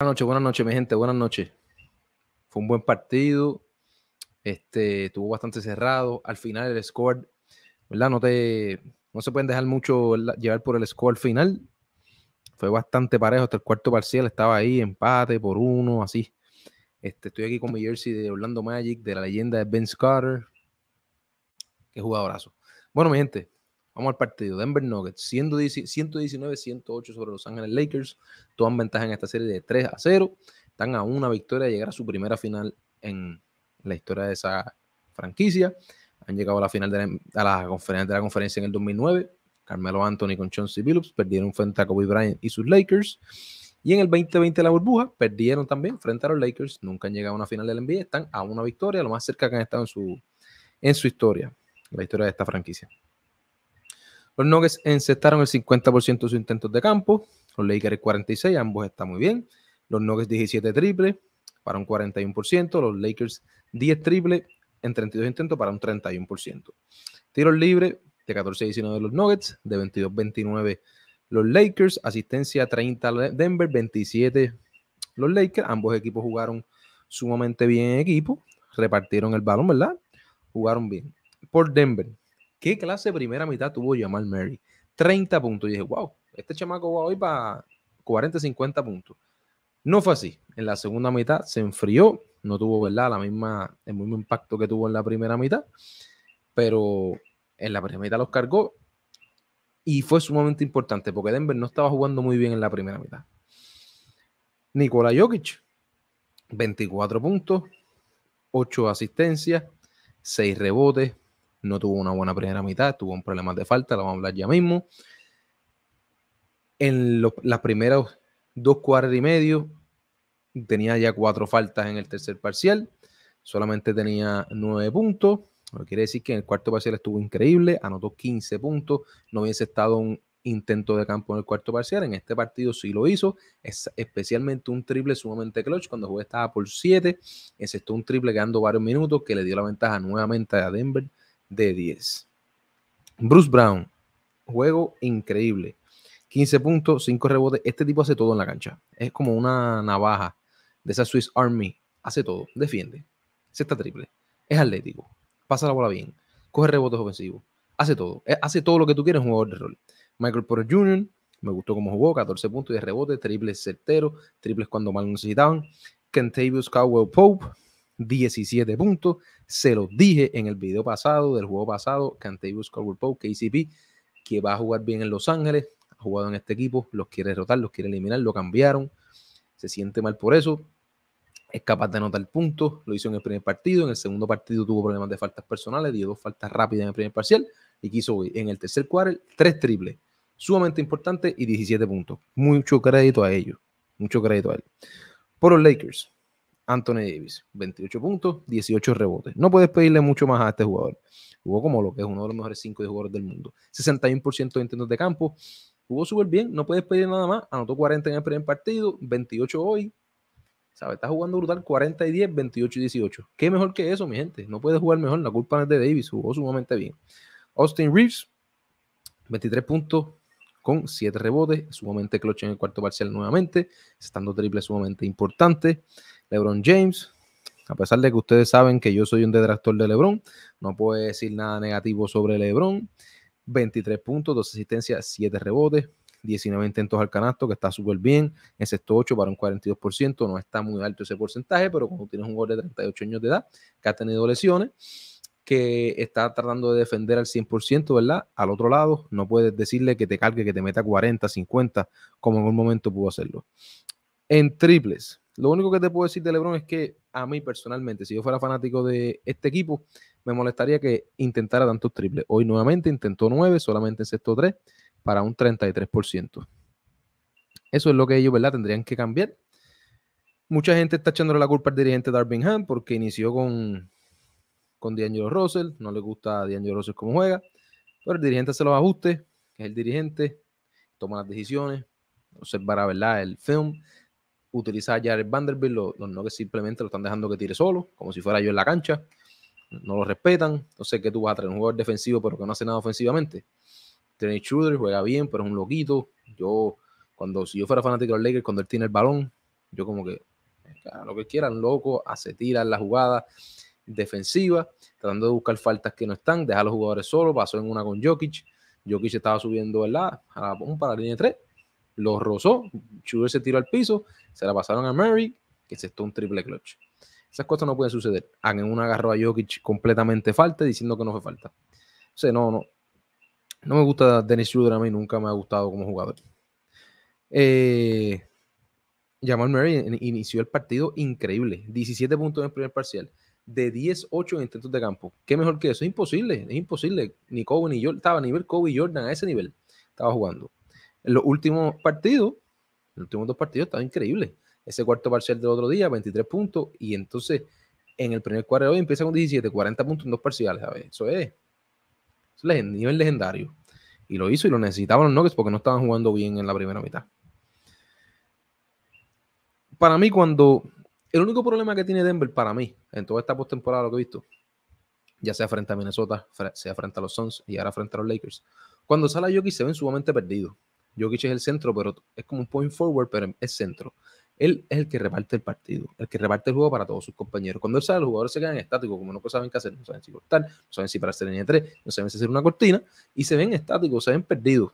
Buenas noches, buenas noches, mi gente, buenas noches. Fue un buen partido, este, estuvo bastante cerrado. Al final el score, ¿verdad? No, te, no se pueden dejar mucho llevar por el score final. Fue bastante parejo hasta el cuarto parcial, estaba ahí, empate por uno, así. Este, estoy aquí con mi jersey de Orlando Magic, de la leyenda de Ben Carter. Qué jugadorazo. Bueno, mi gente, Vamos al partido. Denver Nuggets, 119-108 sobre Los Ángeles Lakers. Toman ventaja en esta serie de 3 a 0. Están a una victoria de llegar a su primera final en la historia de esa franquicia. Han llegado a la final de la, conferencia, la conferencia en el 2009. Carmelo Anthony con Chauncey Billups perdieron frente a Kobe Bryant y sus Lakers. Y en el 2020 la burbuja perdieron también frente a los Lakers. Nunca han llegado a una final del NBA. Están a una victoria, lo más cerca que han estado en su, en su historia, la historia de esta franquicia. Los Nuggets encestaron el 50% de sus intentos de campo. Los Lakers 46, ambos están muy bien. Los Nuggets 17 triples para un 41%. Los Lakers 10 triples en 32 intentos para un 31%. Tiros libres de 14-19 de los Nuggets, de 22-29 los Lakers, asistencia 30 Denver, 27 los Lakers. Ambos equipos jugaron sumamente bien en equipo, repartieron el balón, ¿verdad? Jugaron bien. Por Denver, ¿Qué clase de primera mitad tuvo Jamal Mary? 30 puntos. Y dije, wow, este chamaco va hoy para 40, 50 puntos. No fue así. En la segunda mitad se enfrió, no tuvo, ¿verdad? La misma, el mismo impacto que tuvo en la primera mitad, pero en la primera mitad los cargó y fue sumamente importante porque Denver no estaba jugando muy bien en la primera mitad. Nikola Jokic, 24 puntos, 8 asistencias, 6 rebotes, no tuvo una buena primera mitad, tuvo un problema de falta, lo vamos a hablar ya mismo. En las primeras dos cuartos y medio tenía ya cuatro faltas en el tercer parcial, solamente tenía nueve puntos. Lo quiere decir que en el cuarto parcial estuvo increíble, anotó 15 puntos, no hubiese estado un intento de campo en el cuarto parcial, en este partido sí lo hizo, especialmente un triple sumamente clutch, cuando jugué estaba por 7, estuvo un triple quedando varios minutos que le dio la ventaja nuevamente a Denver de 10. Bruce Brown, juego increíble. 15 puntos, 5 rebotes. Este tipo hace todo en la cancha. Es como una navaja de esa Swiss Army. Hace todo, defiende. Se está triple. Es atlético. Pasa la bola bien. Coge rebotes ofensivos. Hace todo. Eh, hace todo lo que tú quieres, un jugador de rol. Michael Porter Jr. Me gustó cómo jugó, 14 puntos y rebotes, Triple certero. triples cuando mal necesitaban. Kentavious Cowell Pope, 17 puntos, se los dije en el video pasado, del juego pasado, Cantavius Caldwell Pope, KCP, que va a jugar bien en Los Ángeles, ha jugado en este equipo, los quiere derrotar, los quiere eliminar, lo cambiaron, se siente mal por eso, es capaz de anotar puntos, lo hizo en el primer partido, en el segundo partido tuvo problemas de faltas personales, dio dos faltas rápidas en el primer parcial y quiso en el tercer cuarto tres triples, sumamente importante y 17 puntos. Mucho crédito a ellos, mucho crédito a él. Por los Lakers, Anthony Davis, 28 puntos, 18 rebotes. No puedes pedirle mucho más a este jugador. Jugó como lo que es uno de los mejores 5 jugadores del mundo. 61% de intentos de campo. Jugó súper bien, no puedes pedir nada más. Anotó 40 en el primer partido, 28 hoy. ¿Sabe? Está jugando brutal 40 y 10, 28 y 18. ¿Qué mejor que eso, mi gente? No puedes jugar mejor. La culpa no es de Davis, jugó sumamente bien. Austin Reeves, 23 puntos, con 7 rebotes, sumamente clutch en el cuarto parcial nuevamente, estando triple sumamente importante. LeBron James, a pesar de que ustedes saben que yo soy un detractor de LeBron, no puedo decir nada negativo sobre LeBron. 23 puntos, 2 asistencias, 7 rebotes, 19 intentos al canasto, que está súper bien, en sexto 8 para un 42%, no está muy alto ese porcentaje, pero cuando tienes un gol de 38 años de edad, que ha tenido lesiones, que está tratando de defender al 100%, ¿verdad? Al otro lado, no puedes decirle que te cargue, que te meta 40, 50, como en un momento pudo hacerlo. En triples, lo único que te puedo decir de LeBron es que a mí personalmente, si yo fuera fanático de este equipo, me molestaría que intentara tantos triples. Hoy nuevamente intentó nueve, solamente en sexto tres, para un 33%. Eso es lo que ellos, ¿verdad?, tendrían que cambiar. Mucha gente está echándole la culpa al dirigente Darvin Ham porque inició con, con D'Angelo Russell. No le gusta a D'Angelo Russell cómo juega, pero el dirigente se los ajustes, es el dirigente, toma las decisiones, observará, ¿verdad?, el film utilizar a Jared Vanderbilt, no que simplemente lo están dejando que tire solo, como si fuera yo en la cancha, no lo respetan, no sé que tú vas a traer un jugador defensivo pero que no hace nada ofensivamente. Trey Schroeder juega bien, pero es un loquito. Yo, cuando si yo fuera fanático del los Lakers, cuando él tiene el balón, yo como que lo que quieran, loco, hace ah, en la jugada defensiva, tratando de buscar faltas que no están, dejar a los jugadores solo pasó en una con Jokic, Jokic estaba subiendo ¿verdad? a para la línea 3 lo rozó, Schroeder se tiró al piso, se la pasaron a Murray, que se un triple clutch. Esas cosas no pueden suceder. Hagan un agarro a Jokic completamente falta diciendo que no fue falta. O no, no. No me gusta Dennis Schroeder a mí, nunca me ha gustado como jugador. Eh, Jamal Murray inició el partido increíble. 17 puntos en el primer parcial. De 18 en intentos de campo. ¿Qué mejor que eso? Es imposible, es imposible. Ni Kobe ni Jordan, estaba a nivel Kobe y Jordan a ese nivel. Estaba jugando los últimos partidos, los últimos dos partidos estaba increíble. Ese cuarto parcial del otro día, 23 puntos, y entonces en el primer cuarto de hoy empieza con 17, 40 puntos en dos parciales, A Eso es, eso es nivel legendario. Y lo hizo y lo necesitaban los Nuggets porque no estaban jugando bien en la primera mitad. Para mí, cuando. El único problema que tiene Denver para mí, en toda esta postemporada, lo que he visto, ya sea frente a Minnesota, sea frente a los Suns y ahora frente a los Lakers, cuando sale Jokic se ven sumamente perdidos. Jokic es el centro, pero es como un point forward, pero es centro. Él es el que reparte el partido, el que reparte el juego para todos sus compañeros. Cuando él sale, los jugadores se quedan estáticos, como no saben qué hacer, no saben si cortar, no saben si para hacer línea 3, no saben si hacer una cortina, y se ven estáticos, se ven perdidos.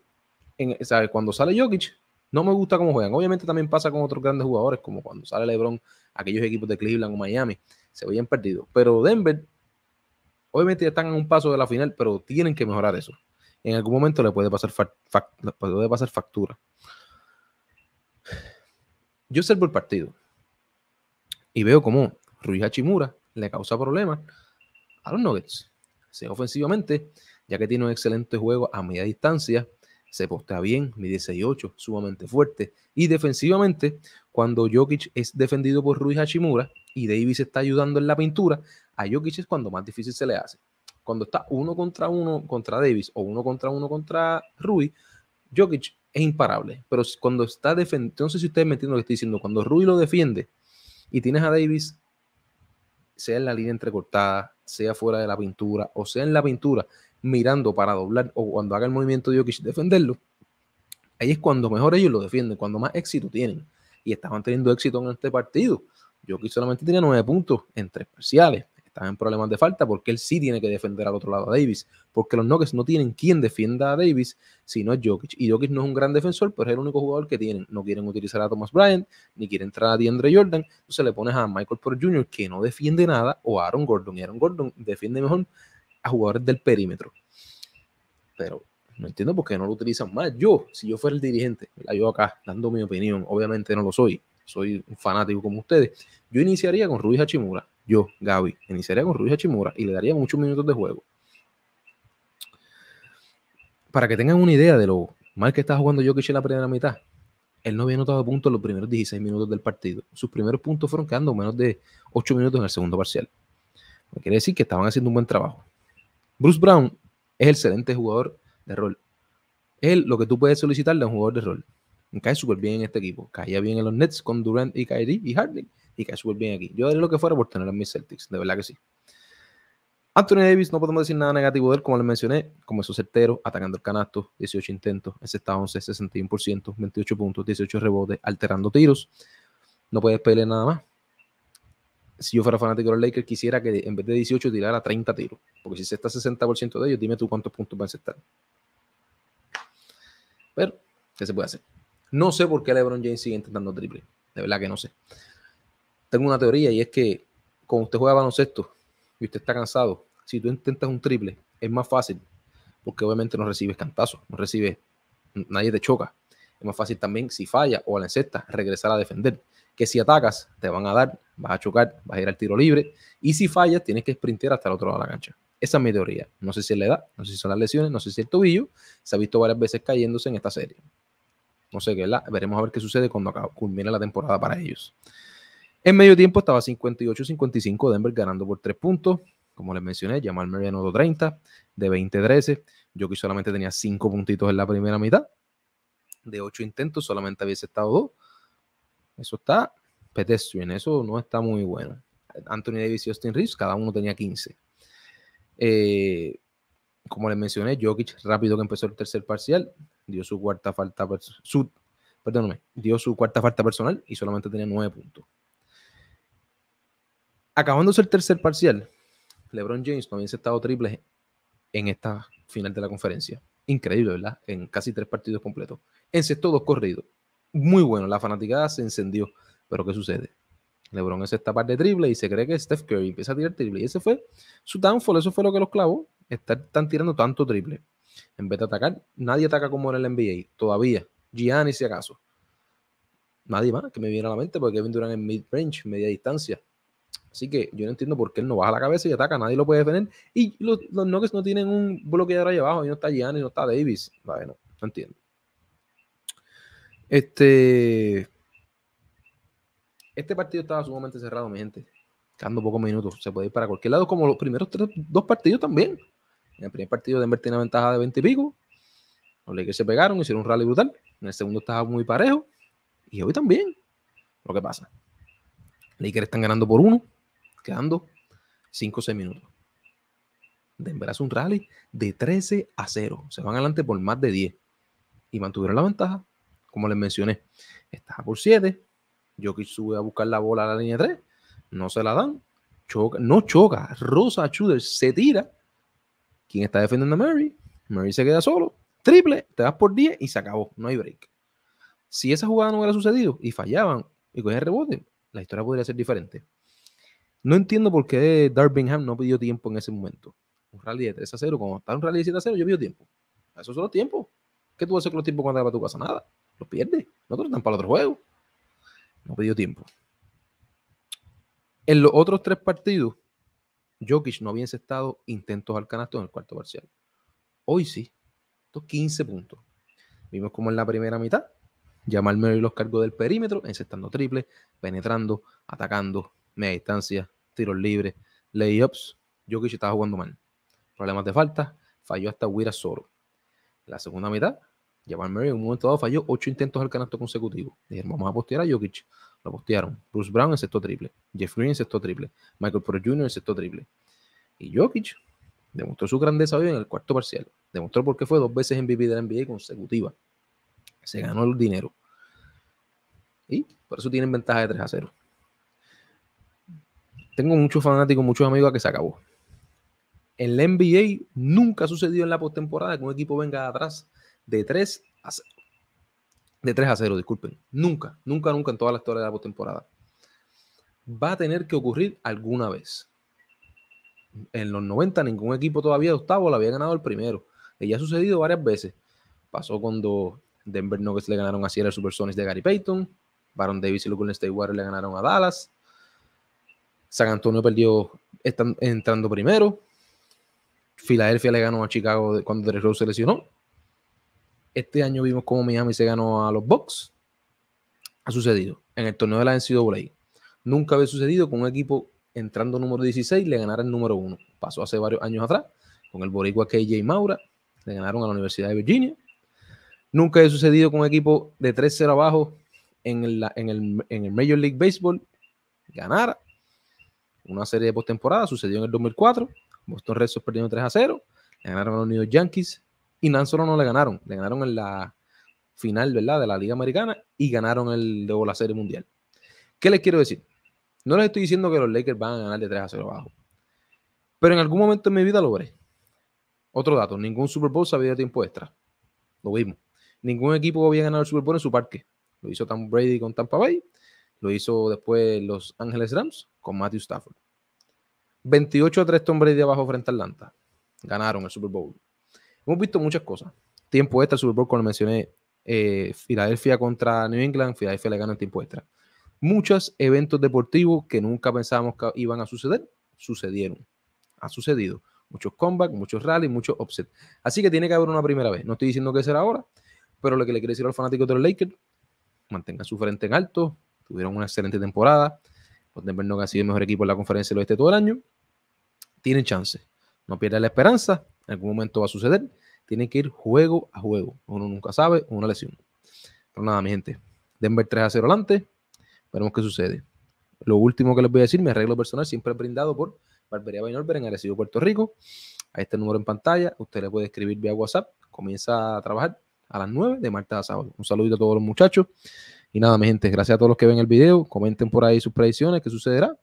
En, Cuando sale Jokic, no me gusta cómo juegan. Obviamente también pasa con otros grandes jugadores, como cuando sale LeBron, aquellos equipos de Cleveland o Miami, se veían perdidos. Pero Denver, obviamente están en un paso de la final, pero tienen que mejorar eso en algún momento le puede pasar, factura. Yo observo el partido y veo cómo Ruiz Hachimura le causa problemas a los Nuggets. sea ofensivamente, ya que tiene un excelente juego a media distancia, se postea bien, mide 18 sumamente fuerte. Y defensivamente, cuando Jokic es defendido por Ruiz Hachimura y Davis está ayudando en la pintura, a Jokic es cuando más difícil se le hace cuando está uno contra uno contra Davis o uno contra uno contra Rui, Jokic es imparable. Pero cuando está defendiendo, no sé si ustedes me entienden lo que estoy diciendo, cuando Rui lo defiende y tienes a Davis, sea en la línea entrecortada, sea fuera de la pintura o sea en la pintura, mirando para doblar o cuando haga el movimiento de Jokic defenderlo, ahí es cuando mejor ellos lo defienden, cuando más éxito tienen. Y estaban teniendo éxito en este partido. Jokic solamente tenía nueve puntos en tres parciales están en problemas de falta porque él sí tiene que defender al otro lado a Davis, porque los Nuggets no tienen quien defienda a Davis, sino a Jokic. Y Jokic no es un gran defensor, pero es el único jugador que tienen. No quieren utilizar a Thomas Bryant, ni quieren entrar a DeAndre Jordan. Entonces le pones a Michael Porter Jr., que no defiende nada, o a Aaron Gordon. Y Aaron Gordon defiende mejor a jugadores del perímetro. Pero no entiendo por qué no lo utilizan más. Yo, si yo fuera el dirigente, la yo acá dando mi opinión, obviamente no lo soy, soy un fanático como ustedes, yo iniciaría con Ruiz Hachimura yo, Gaby, iniciaría con Rui Hachimura y le daría muchos minutos de juego. Para que tengan una idea de lo mal que está jugando Jokic en la primera mitad, él no había anotado puntos los primeros 16 minutos del partido. Sus primeros puntos fueron quedando menos de 8 minutos en el segundo parcial. Me quiere decir que estaban haciendo un buen trabajo. Bruce Brown es excelente jugador de rol. Él, lo que tú puedes solicitarle a un jugador de rol. Cae súper bien en este equipo. Caía bien en los Nets con Durant y Kyrie y Harden y cae súper bien aquí. Yo daría lo que fuera por tener a mis Celtics, de verdad que sí. Anthony Davis, no podemos decir nada negativo de él, como les mencioné, como esos certero, atacando el canasto, 18 intentos, ese está 11, 61%, 28 puntos, 18 rebotes, alterando tiros. No puedes pelear nada más. Si yo fuera fanático de los Lakers, quisiera que en vez de 18 tirara 30 tiros, porque si se está 60% de ellos, dime tú cuántos puntos va a aceptar. Pero, ¿qué se puede hacer? No sé por qué LeBron James sigue intentando triple, de verdad que no sé tengo una teoría y es que cuando usted juega baloncesto y usted está cansado, si tú intentas un triple, es más fácil, porque obviamente no recibes cantazo, no recibe nadie te choca. Es más fácil también, si falla o al la regresar a defender. Que si atacas, te van a dar, vas a chocar, vas a ir al tiro libre. Y si fallas, tienes que sprintear hasta el otro lado de la cancha. Esa es mi teoría. No sé si es la edad, no sé si son las lesiones, no sé si el tobillo. Se ha visto varias veces cayéndose en esta serie. No sé qué, la Veremos a ver qué sucede cuando culmine la temporada para ellos. En medio tiempo estaba 58-55 Denver ganando por 3 puntos. Como les mencioné, Jamal Murray anotó 30 de 20-13. Jokic solamente tenía 5 puntitos en la primera mitad. De 8 intentos solamente había estado 2. Eso está pedestrian, eso no está muy bueno. Anthony Davis y Austin Reeves, cada uno tenía 15. Eh, como les mencioné, Jokic rápido que empezó el tercer parcial, dio su cuarta falta, dio su cuarta falta personal y solamente tenía 9 puntos. Acabándose el tercer parcial, LeBron James no ha estado triple en esta final de la conferencia. Increíble, ¿verdad? En casi tres partidos completos. Encestó dos corridos. Muy bueno, la fanaticada se encendió. Pero ¿qué sucede? LeBron hace esta parte de triple y se cree que Steph Curry empieza a tirar triple. Y ese fue su downfall, eso fue lo que los clavó. están tirando tanto triple. En vez de atacar, nadie ataca como en el NBA. Todavía. Gianni, si acaso. Nadie más que me viene a la mente porque Kevin Durant en mid-range, media distancia. Así que yo no entiendo por qué él no baja la cabeza y ataca, nadie lo puede defender. Y los, los no tienen un bloqueador ahí abajo, y no está Gianni, no está Davis. Bueno, no, entiendo. Este. Este partido estaba sumamente cerrado, mi gente. Quedando pocos minutos. Se puede ir para cualquier lado, como los primeros dos partidos también. En el primer partido, Denver tiene una ventaja de 20 y pico. Los Lakers se pegaron, hicieron un rally brutal. En el segundo estaba muy parejo. Y hoy también. Lo que pasa. Lakers están ganando por uno quedando 5 o 6 minutos. Denver hace un rally de 13 a 0. Se van adelante por más de 10. Y mantuvieron la ventaja, como les mencioné. estaba por 7. Jokic sube a buscar la bola a la línea 3. No se la dan. Choca, no choca. Rosa Chuder se tira. ¿Quién está defendiendo a Mary? Mary se queda solo. Triple, te das por 10 y se acabó. No hay break. Si esa jugada no hubiera sucedido y fallaban y cogían rebote, la historia podría ser diferente. No entiendo por qué Darvingham no pidió tiempo en ese momento. Un rally de 3 a 0, como está un rally de 7 a 0, yo pido tiempo. Eso son los tiempos. ¿Qué tú haces con los tiempos cuando vas a tu casa? Nada. Los pierdes. No te están para otro juego. No pidió tiempo. En los otros tres partidos, Jokic no había encestado intentos al canasto en el cuarto parcial. Hoy sí, estos 15 puntos. Vimos como en la primera mitad, Jamal y los cargos del perímetro, encestando triple, penetrando, atacando, media distancia, tiros libres, layups. Jokic estaba jugando mal. Problemas de falta, falló hasta Wira Soro. La segunda mitad, Jamal Murray en un momento dado falló ocho intentos al canasto consecutivo. Dijeron, vamos a postear a Jokic. Lo postearon. Bruce Brown en sexto triple. Jeff Green en sexto triple. Michael Porter Jr. en sexto triple. Y Jokic demostró su grandeza hoy en el cuarto parcial. Demostró por qué fue dos veces MVP de la NBA consecutiva. Se ganó el dinero. Y por eso tienen ventaja de 3 a 0 tengo muchos fanáticos, muchos amigos que se acabó. En la NBA nunca ha sucedido en la postemporada que un equipo venga atrás de 3 a 0. De 3 a 0, disculpen. Nunca, nunca, nunca en toda la historia de la postemporada. Va a tener que ocurrir alguna vez. En los 90 ningún equipo todavía de octavo le había ganado el primero. Y ya ha sucedido varias veces. Pasó cuando Denver Nuggets le ganaron a Seattle Supersonics de Gary Payton. Baron Davis y Luke State le ganaron a Dallas. San Antonio perdió entrando primero. Filadelfia le ganó a Chicago cuando Derek Rose se lesionó. Este año vimos cómo Miami se ganó a los Bucks. Ha sucedido en el torneo de la NCAA. Nunca había sucedido con un equipo entrando número 16 le ganara el número 1. Pasó hace varios años atrás con el boricua KJ Maura. Le ganaron a la Universidad de Virginia. Nunca había sucedido con un equipo de 3-0 abajo en, el, en el Major League Baseball ganara una serie de postemporada, sucedió en el 2004, Boston Red Sox perdieron 3 a 0, le ganaron a los New York Yankees y no solo no le ganaron, le ganaron en la final, ¿verdad?, de la Liga Americana y ganaron el de la Serie Mundial. ¿Qué les quiero decir? No les estoy diciendo que los Lakers van a ganar de 3 a 0 abajo, pero en algún momento de mi vida lo veré. Otro dato, ningún Super Bowl se había tiempo extra. Lo vimos. Ningún equipo había ganado el Super Bowl en su parque. Lo hizo Tom Brady con Tampa Bay, lo hizo después los Ángeles Rams con Matthew Stafford. 28 a 3 hombres de abajo frente a Atlanta. Ganaron el Super Bowl. Hemos visto muchas cosas. Tiempo extra, Super Bowl, cuando mencioné, eh, Filadelfia contra New England, Filadelfia le gana el tiempo extra. Muchos eventos deportivos que nunca pensábamos que iban a suceder, sucedieron. Ha sucedido. Muchos comebacks, muchos rallies, muchos offset. Así que tiene que haber una primera vez. No estoy diciendo que será ahora, pero lo que le quiero decir a los fanáticos de los Lakers, mantengan su frente en alto, Tuvieron una excelente temporada. Denver Nuggets ha sido el mejor equipo en la conferencia del oeste todo el año. Tienen chance. No pierdan la esperanza. En algún momento va a suceder. Tienen que ir juego a juego. Uno nunca sabe una lesión. Pero nada, mi gente. Denver 3 a 0 adelante. Veremos qué sucede. Lo último que les voy a decir, mi arreglo personal siempre brindado por Barbería Bainolver en Arecibo, Puerto Rico. A este número en pantalla, usted le puede escribir vía WhatsApp. Comienza a trabajar a las 9 de martes a sábado. Un saludito a todos los muchachos. Y nada, mi gente, gracias a todos los que ven el video. Comenten por ahí sus predicciones, qué sucederá.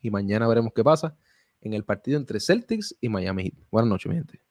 Y mañana veremos qué pasa en el partido entre Celtics y Miami Heat. Buenas noches, mi gente.